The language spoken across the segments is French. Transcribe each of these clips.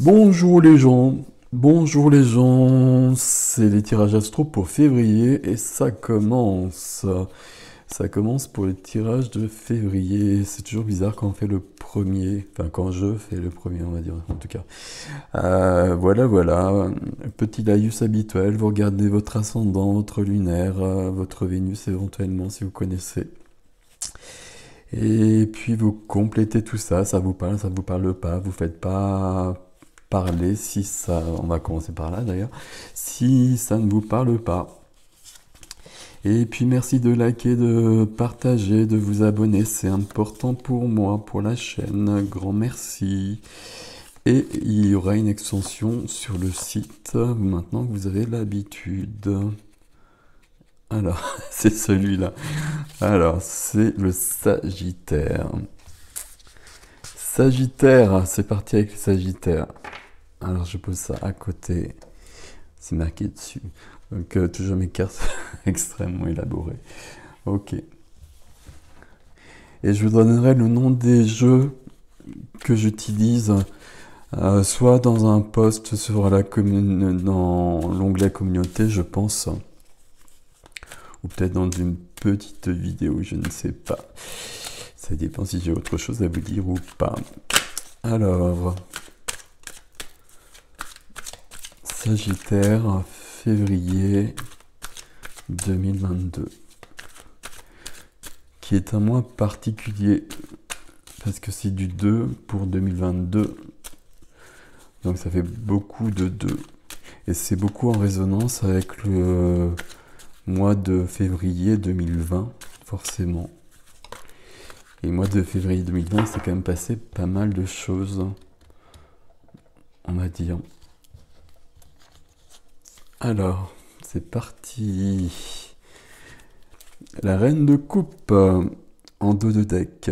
Bonjour les gens, bonjour les gens, c'est les tirages astro pour février et ça commence. Ça commence pour les tirages de février. C'est toujours bizarre quand on fait le premier, enfin quand je fais le premier, on va dire en tout cas. Euh, voilà, voilà. Petit laïus habituel, vous regardez votre ascendant, votre lunaire, votre Vénus éventuellement si vous connaissez. Et puis vous complétez tout ça, ça vous parle, ça vous parle pas, vous faites pas parler si ça. On va commencer par là d'ailleurs. Si ça ne vous parle pas. Et puis merci de liker, de partager, de vous abonner. C'est important pour moi, pour la chaîne. Grand merci. Et il y aura une extension sur le site maintenant que vous avez l'habitude. Alors, c'est celui-là. Alors, c'est le Sagittaire. Sagittaire, c'est parti avec le Sagittaire. Alors je pose ça à côté, c'est marqué dessus. Donc euh, toujours mes cartes extrêmement élaborées. Ok. Et je vous donnerai le nom des jeux que j'utilise, euh, soit dans un post sur la commune, dans l'onglet communauté, je pense, ou peut-être dans une petite vidéo, je ne sais pas. Ça dépend si j'ai autre chose à vous dire ou pas. Alors, Sagittaire, février 2022, qui est un mois particulier, parce que c'est du 2 pour 2022, donc ça fait beaucoup de 2. Et c'est beaucoup en résonance avec le mois de février 2020, forcément. Et mois de février 2020, c'est quand même passé pas mal de choses, on va dire. Alors, c'est parti. La reine de coupe euh, en dos de deck.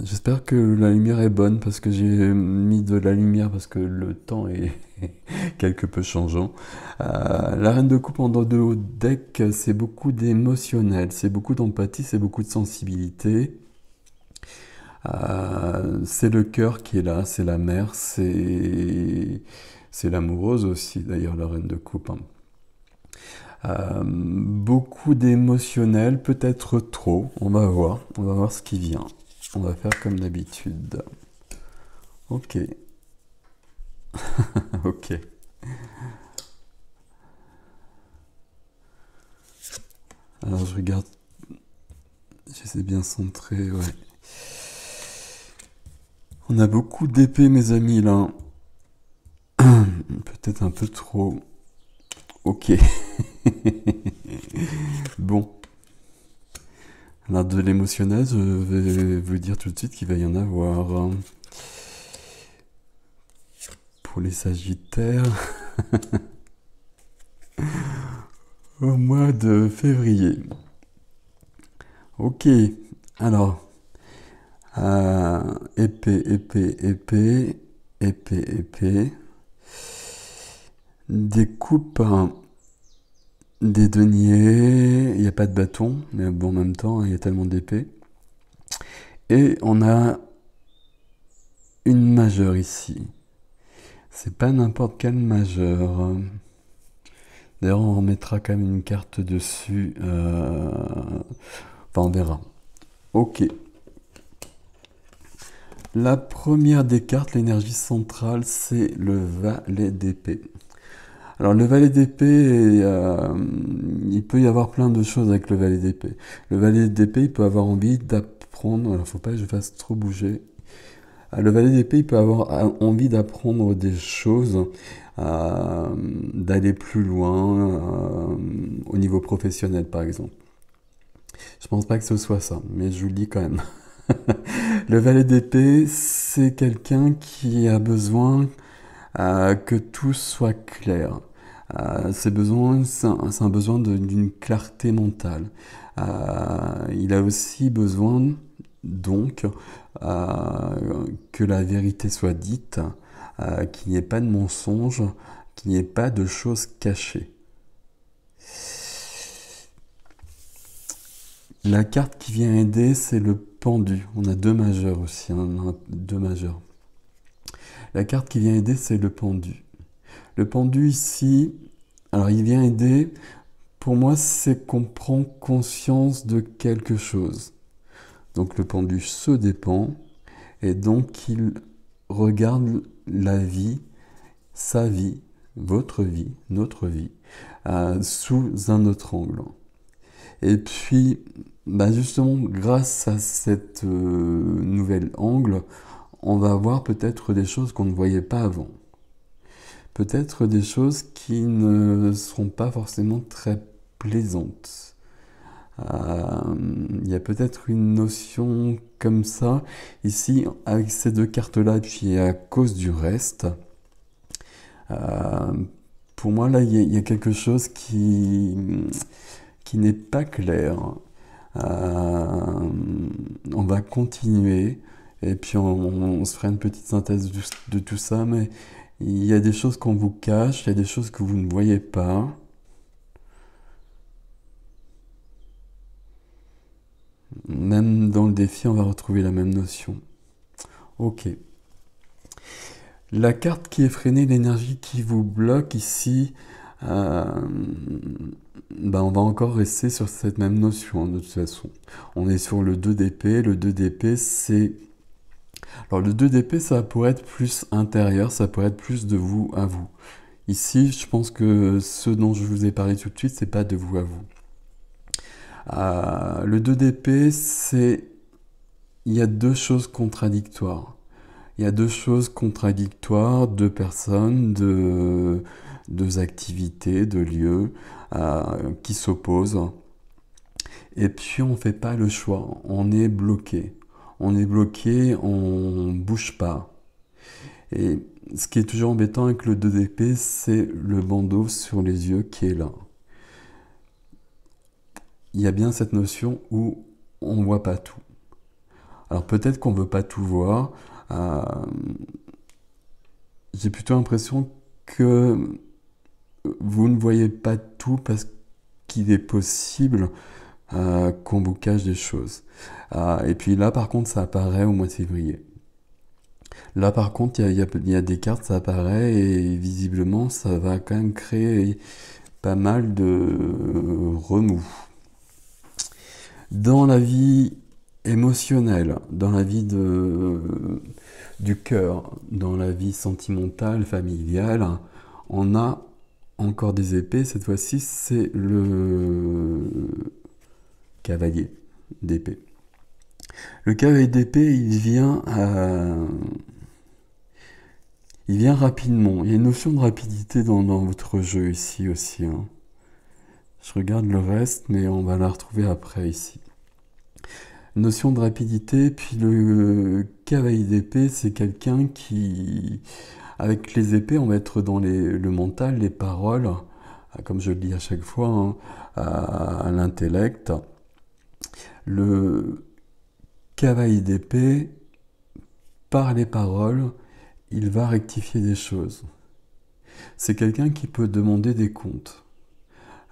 J'espère que la lumière est bonne parce que j'ai mis de la lumière parce que le temps est quelque peu changeant. Euh, la reine de coupe en dos de deck, c'est beaucoup d'émotionnel, c'est beaucoup d'empathie, c'est beaucoup de sensibilité. Euh, c'est le cœur qui est là, c'est la mère, c'est, l'amoureuse aussi, d'ailleurs, la reine de coupe. Hein. Euh, beaucoup d'émotionnel, peut-être trop. On va voir, on va voir ce qui vient. On va faire comme d'habitude. Ok. ok. Alors je regarde. J'essaie bien centré, ouais. On a beaucoup d'épées, mes amis, là. Peut-être un peu trop. Ok. bon. Alors, de l'émotionnel, je vais euh, vous dire tout de suite qu'il va y en avoir. Pour les Sagittaires. Au mois de février. Ok. Alors, épée, épée, épée, épée, épée. Découpe des deniers. Il n'y a pas de bâton, mais bon, en même temps, il y a tellement d'épées. Et on a une majeure ici. C'est pas n'importe quelle majeure. D'ailleurs, on remettra quand même une carte dessus. on verra. Ok. La première des cartes, l'énergie centrale, c'est le valet d'épée. Alors le valet d'épée, euh, il peut y avoir plein de choses avec le valet d'épée. Le valet d'épée, il peut avoir envie d'apprendre, alors faut pas que je fasse trop bouger. Ah, le valet d'épée, il peut avoir euh, envie d'apprendre des choses, euh, d'aller plus loin au niveau professionnel par exemple. Je ne pense pas que ce soit ça, mais je vous le dis quand même. Le valet d'épée, c'est quelqu'un qui a besoin euh, que tout soit clair. Euh, c'est un, besoin d'une clarté mentale. Euh, il a aussi besoin, donc, que la vérité soit dite, qu'il n'y ait pas de mensonge, qu'il n'y ait pas de choses cachées. La carte qui vient aider, c'est le pendu. On a deux majeurs aussi, hein, deux majeurs. La carte qui vient aider, c'est le pendu. Le pendu ici, alors il vient aider, pour moi, c'est qu'on prend conscience de quelque chose. Donc le pendu se dépend, et donc il regarde la vie, sa vie, votre vie, notre vie, euh, sous un autre angle. Et puis, bah, justement, grâce à cette euh, nouvelle angle, on va voir peut-être des choses qu'on ne voyait pas avant. Peut-être des choses qui ne seront pas forcément très plaisantes. Euh, il y a peut-être une notion comme ça, ici, avec ces deux cartes-là, et puis à cause du reste. Euh, pour moi, là, il y, a quelque chose qui qui n'est pas clair euh, on va continuer et puis on, se fera une petite synthèse de tout ça, mais il y a des choses qu'on vous cache, il y a des choses que vous ne voyez pas. Même dans le défi, on va retrouver la même notion. Ok. La carte qui est freinée, l'énergie qui vous bloque ici, euh, ben on va encore rester sur cette même notion de toute façon. On est sur le 2DP. Le 2DP, c'est... Alors le 2DP, ça pourrait être plus intérieur, ça pourrait être plus de vous à vous. Ici, je pense que ce dont je vous ai parlé tout de suite, c'est pas de vous à vous. Euh, le 2DP, c'est... Il y a deux choses contradictoires. Il y a deux choses contradictoires, deux personnes, deux deux activités, deux lieux euh, qui s'opposent. Et puis on ne fait pas le choix, on est bloqué. On est bloqué, on ne bouge pas. Et ce qui est toujours embêtant avec le 2DP, c'est le bandeau sur les yeux qui est là. Il y a bien cette notion où on ne voit pas tout. Alors peut-être qu'on ne veut pas tout voir. Euh, j'ai plutôt l'impression que vous ne voyez pas tout parce qu'il est possible euh, qu'on vous cache des choses. Euh, et puis là, par contre, ça apparaît au mois de février. Là, par contre, il y, a, des cartes, ça apparaît et visiblement, ça va quand même créer pas mal de euh, remous. Dans la vie émotionnelle, dans la vie du cœur, dans la vie sentimentale, familiale, on a encore des épées. Cette fois-ci, c'est le cavalier d'épée. Le cavalier d'épée, il vient euh, Il vient rapidement. Il y a une notion de rapidité dans, votre jeu ici aussi. Hein. Je regarde le reste, mais on va la retrouver après ici. Notion de rapidité, puis le cavalier d'épée, c'est quelqu'un qui avec les épées, on va être dans le mental, les paroles, euh, comme je le dis à chaque fois, hein, à, l'intellect. Le cavalier d'épée, par les paroles, il va rectifier des choses. C'est quelqu'un qui peut demander des comptes.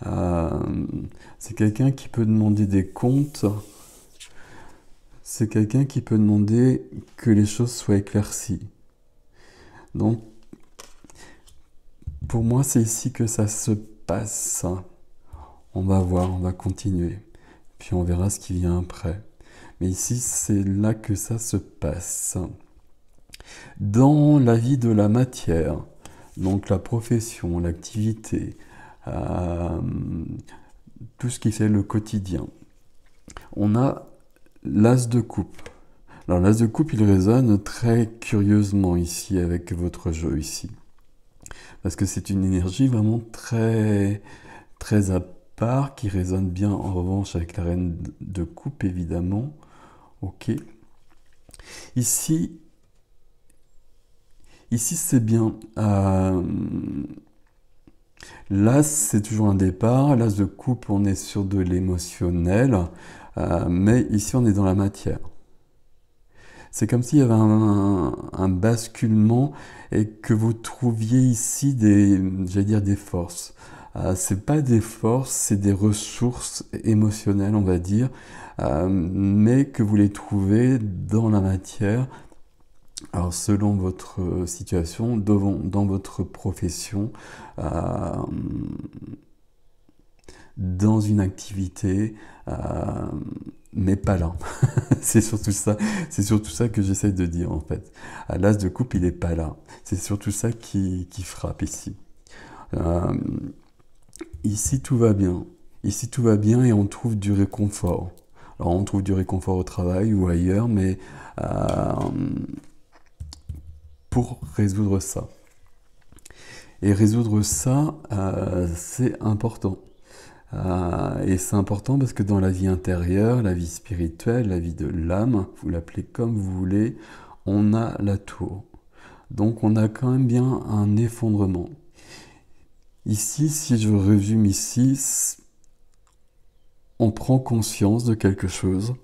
Euh, c'est quelqu'un qui peut demander des comptes. C'est quelqu'un qui peut demander que les choses soient éclaircies. Donc, pour moi, c'est ici que ça se passe. On va voir, on va continuer. Puis on verra ce qui vient après. Mais ici, c'est là que ça se passe. Dans la vie de la matière, donc la profession, l'activité, euh, tout ce qui fait le quotidien, on a l'as de coupe. Alors l'as de coupe, il résonne très curieusement ici avec votre jeu ici. Parce que c'est une énergie vraiment très, très à part qui résonne bien en revanche avec la reine de coupe évidemment. Ok. Ici, ici c'est bien. Euh, l'as, c'est toujours un départ. L'as de coupe, on est sur de l'émotionnel. Euh, mais ici, on est dans la matière. C'est comme s'il y avait un, basculement et que vous trouviez ici des, j'allais dire des forces. Euh, c'est pas des forces, c'est des ressources émotionnelles, on va dire, euh, mais que vous les trouvez dans la matière. Alors selon votre euh, situation, devant, dans votre profession, dans une activité, euh, mais pas là. c'est surtout ça. C'est surtout ça que j'essaie de dire en fait. L'as de coupe, il n'est pas là. C'est surtout ça qui, qui frappe ici. Euh, ici, tout va bien. Ici, tout va bien et on trouve du réconfort. Alors, on trouve du réconfort au travail ou ailleurs, mais euh, pour résoudre ça. Et résoudre ça, euh, c'est important. Euh, et c'est important parce que dans la vie intérieure, la vie spirituelle, la vie de l'âme, vous l'appelez comme vous voulez, on a la tour. Donc on a quand même bien un effondrement. Ici, si je résume ici, on prend conscience de quelque chose.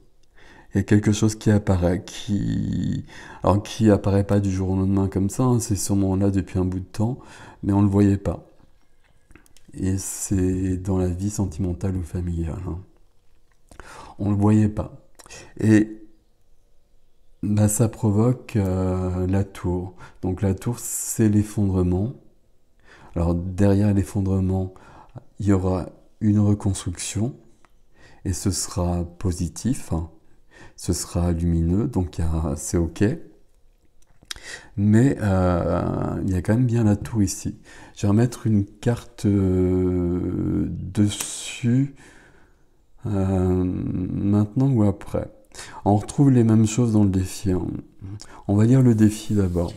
et quelque chose qui apparaît, qui, alors qui apparaît pas du jour au lendemain comme ça, hein, c'est sûrement là depuis un bout de temps, mais on ne le voyait pas et c'est dans la vie sentimentale ou familiale. Hein. On ne le voyait pas. Et bah, ça provoque euh, la tour. Donc la tour, c'est l'effondrement. Alors derrière l'effondrement, il y aura une reconstruction et ce sera positif, hein. ce sera lumineux, donc c'est ok. Mais euh, il y a quand même bien la ici. Je vais remettre une carte euh, dessus euh, maintenant ou après. On retrouve les mêmes choses dans le défi. Hein. On va lire le défi d'abord.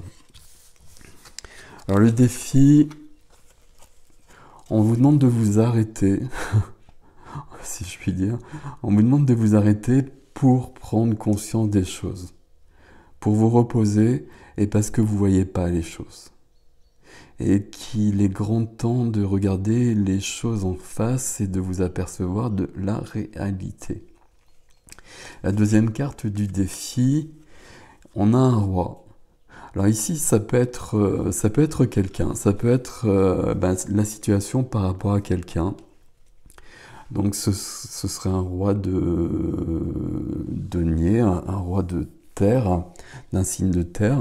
Alors le défi, on vous demande de vous arrêter, si je puis dire. On vous demande de vous arrêter pour prendre conscience des choses, pour vous reposer et parce que vous voyez pas les choses. Et qu'il est grand temps de regarder les choses en face et de vous apercevoir de la réalité. La deuxième carte du défi, on a un roi. Alors ici, ça peut être, euh, ça peut être quelqu'un, ça peut être euh, ben, la situation par rapport à quelqu'un. Donc ce, serait un roi de, de nier, un, roi de terre, d'un signe de terre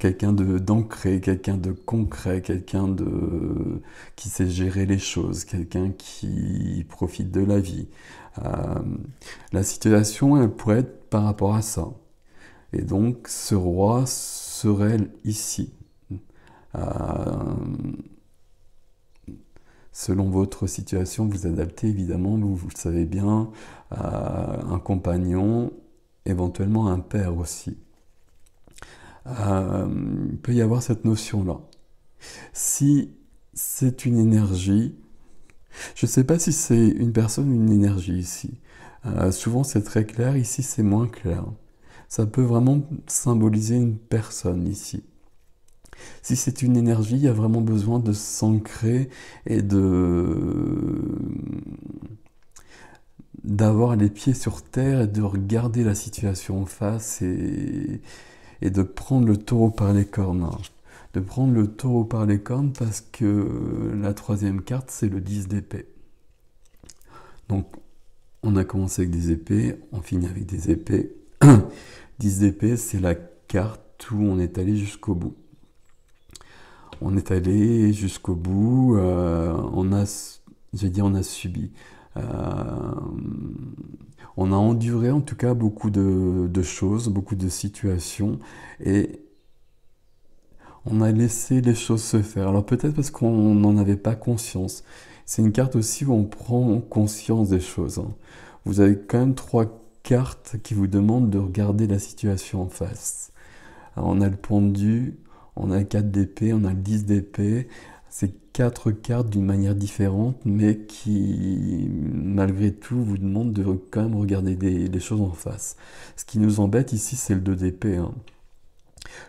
quelqu'un de d'ancré, quelqu'un de concret, quelqu'un de qui sait gérer les choses, quelqu'un qui profite de la vie. Euh, la situation, elle pourrait être par rapport à ça. Et donc, ce roi serait ici, euh, selon votre situation, vous adaptez évidemment, vous, le savez bien, euh, un compagnon, éventuellement un père aussi. Euh, il peut y avoir cette notion-là. Si c'est une énergie, je ne sais pas si c'est une personne ou une énergie ici. Euh, souvent c'est très clair, ici c'est moins clair. Ça peut vraiment symboliser une personne ici. Si c'est une énergie, il y a vraiment besoin de s'ancrer et de d'avoir les pieds sur terre et de regarder la situation en face et et de prendre le taureau par les cornes. De prendre le taureau par les cornes parce que la troisième carte, c'est le 10 d'épée. Donc, on a commencé avec des épées, on finit avec des épées. 10 d'épée, c'est la carte où on est allé jusqu'au bout. On est allé jusqu'au bout, euh, on a, j'ai dit on a subi. Euh, on a enduré en tout cas beaucoup de, choses, beaucoup de situations, et on a laissé les choses se faire. Alors peut-être parce qu'on n'en avait pas conscience. C'est une carte aussi où on prend conscience des choses. Hein. Vous avez quand même trois cartes qui vous demandent de regarder la situation en face. on a le pendu, on a le 4 d'épée, on a le 10 d'épée, ces quatre cartes d'une manière différente, mais qui, malgré tout, vous demandent de quand même regarder des, les choses en face. Ce qui nous embête ici, c'est le 2 d'épée. Hein.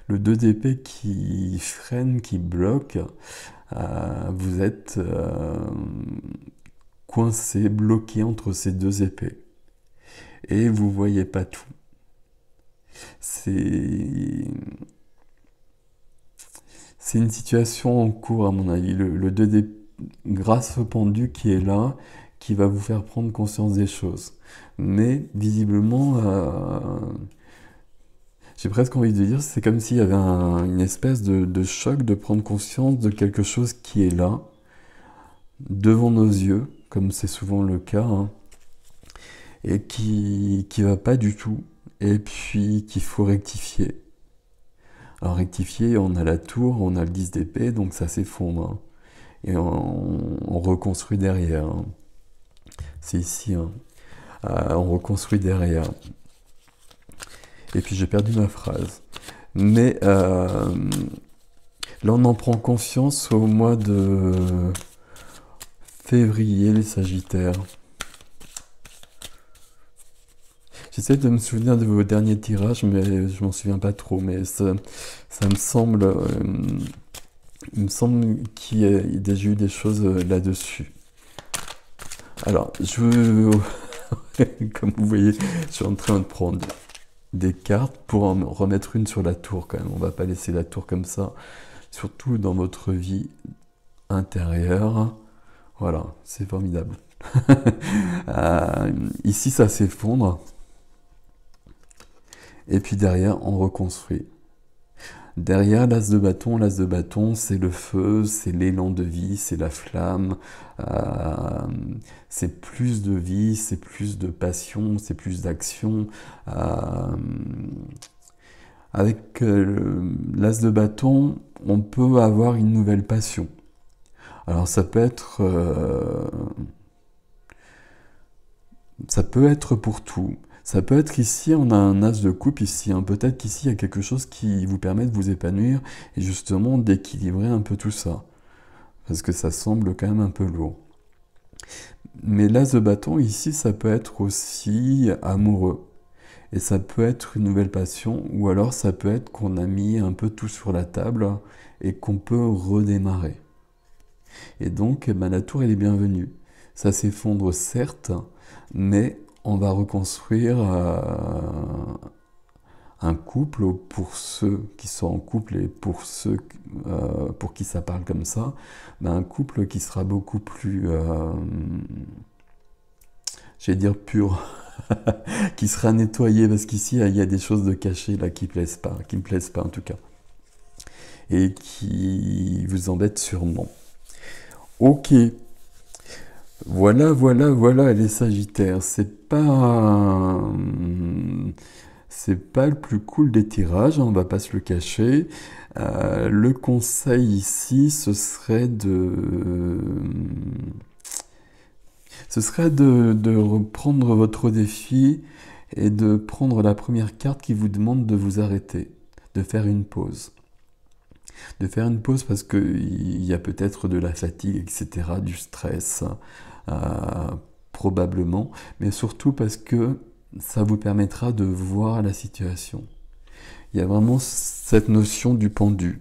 Le 2DP qui freine, qui bloque, euh, vous êtes euh, coincé, bloqué entre ces deux épées. E Et vous voyez pas tout. C'est c'est une situation en cours, à mon avis. Le, 2D grâce pendu qui est là, qui va vous faire prendre conscience des choses. Mais visiblement, euh, j'ai presque envie de dire, c'est comme s'il y avait une espèce de, choc de prendre conscience de quelque chose qui est là, devant nos yeux, comme c'est souvent le cas, hein, et qui ne va pas du tout, et puis qu'il faut rectifier. Rectifié, on a la tour, on a le 10 d'épée, donc ça s'effondre. Hein. Et on, reconstruit derrière. Hein. C'est ici. Hein. Euh, on reconstruit derrière. Et puis j'ai perdu ma phrase. Mais euh, là, on en prend conscience au mois de février, les Sagittaires. J'essaie de me souvenir de vos derniers tirages, mais je m'en souviens pas trop. Mais ça, me semble, euh, me semble qu'il y a déjà eu des choses euh, là-dessus. Alors, je, comme vous voyez, je suis en train de prendre des cartes pour en remettre une sur la tour quand même. On va pas laisser la tour comme ça, surtout dans votre vie intérieure. Voilà, c'est formidable. Euh, ici, ça s'effondre et puis derrière, on reconstruit. Derrière l'as de bâton, l'as de bâton, c'est le feu, c'est l'élan de vie, c'est la flamme, euh, c'est plus de vie, c'est plus de passion, c'est plus d'action. Euh, avec euh, l'as de bâton, on peut avoir une nouvelle passion. Alors ça peut être... ça peut être pour tout. Ça peut être ici, on a un as de coupe ici. Hein. Peut-être qu'ici, il y a quelque chose qui vous permet de vous épanouir et justement d'équilibrer un peu tout ça. Parce que ça semble quand même un peu lourd. Mais l'as de bâton, ici, ça peut être aussi amoureux. Et ça peut être une nouvelle passion, ou alors ça peut être qu'on a mis un peu tout sur la table et qu'on peut redémarrer. Et donc, eh ben, la tour, elle est bienvenue. Ça s'effondre certes, mais on va reconstruire euh, un couple pour ceux qui sont en couple et pour ceux euh, pour qui ça parle comme ça, ben, un couple qui sera beaucoup plus, euh, dire pur, qui sera nettoyé parce qu'ici il y a des choses de cachées là qui plaisent pas, qui me plaisent pas en tout cas, et qui vous embêtent sûrement. Ok, voilà, voilà, voilà les Sagittaires. C'est pas. C'est pas le plus cool des tirages, hein, on va pas se le cacher. Euh, le conseil ici, ce serait de. Ce serait de, de reprendre votre défi et de prendre la première carte qui vous demande de vous arrêter, de faire une pause de faire une pause parce qu'il y a peut-être de la fatigue, etc., du stress, euh, probablement, mais surtout parce que ça vous permettra de voir la situation. Il y a vraiment cette notion du pendu.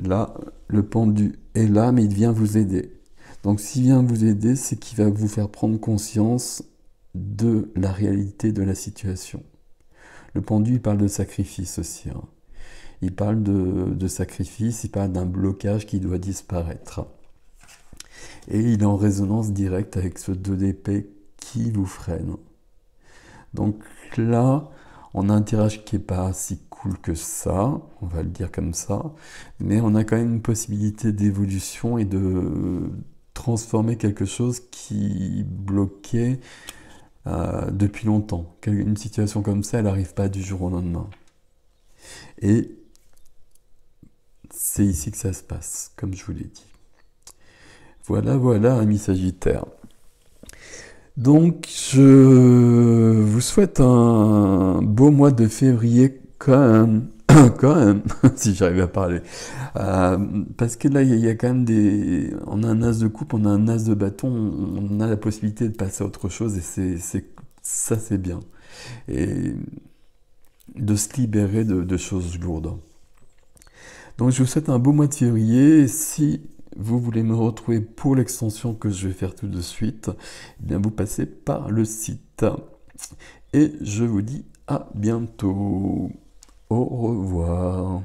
Là, le pendu est là, mais il vient vous aider. Donc s'il vient vous aider, c'est qu'il va vous faire prendre conscience de la réalité de la situation. Le pendu, il parle de sacrifice aussi. Hein. Il parle de, de sacrifice, il parle d'un blocage qui doit disparaître et il est en résonance directe avec ce 2DP qui vous freine. Donc là, on a un tirage qui n'est pas si cool que ça, on va le dire comme ça, mais on a quand même une possibilité d'évolution et de transformer quelque chose qui bloquait euh, depuis longtemps. Une situation comme ça, elle n'arrive pas du jour au lendemain. Et c'est ici que ça se passe, comme je vous l'ai dit. Voilà, voilà, ami Sagittaire. Donc, je vous souhaite un beau mois de février quand même, quand si j'arrive à parler. Euh, parce que là, il y, a quand même des... On a un as de coupe, on a un as de bâton, on a la possibilité de passer à autre chose et c'est, ça, c'est bien. Et de se libérer de, choses lourdes. Donc, je vous souhaite un beau mois de février. Si vous voulez me retrouver pour l'extension que je vais faire tout de suite, eh bien vous passez par le site. Et je vous dis à bientôt. Au revoir.